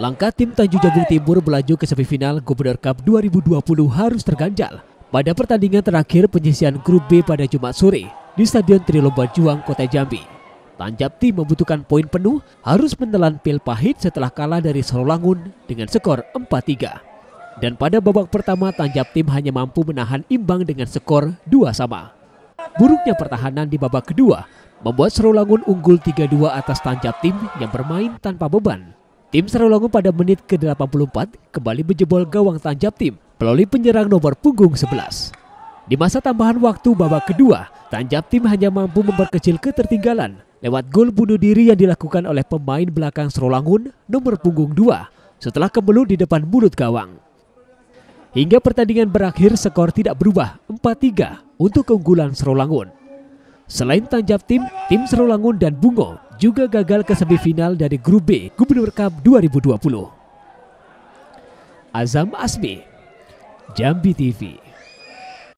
Langkah tim Tanjung Jabung Timur melaju ke semifinal Gubernur Cup 2020 harus terganjal pada pertandingan terakhir penyisian grup B pada Jumat sore di Stadion Trilomba Juang, Kota Jambi. Tanjap tim membutuhkan poin penuh harus menelan pil pahit setelah kalah dari Sololangun dengan skor 4-3. Dan pada babak pertama Tanjap tim hanya mampu menahan imbang dengan skor 2 sama. Buruknya pertahanan di babak kedua membuat serulangun unggul 3-2 atas Tanjap tim yang bermain tanpa beban Tim Sarawangu pada menit ke-84 kembali menjebol gawang tanjap tim melalui penyerang nomor punggung 11. Di masa tambahan waktu babak kedua, tanjap tim hanya mampu memperkecil ketertinggalan lewat gol bunuh diri yang dilakukan oleh pemain belakang Serolangun nomor punggung 2 setelah kebelu di depan mulut gawang. Hingga pertandingan berakhir skor tidak berubah 4-3 untuk keunggulan Serolangun. Selain tanjap tim, tim Serolangun dan Bungo juga gagal ke semifinal dari Grup B Gubernur Cup 2020. Azam Asmi, Jambi TV.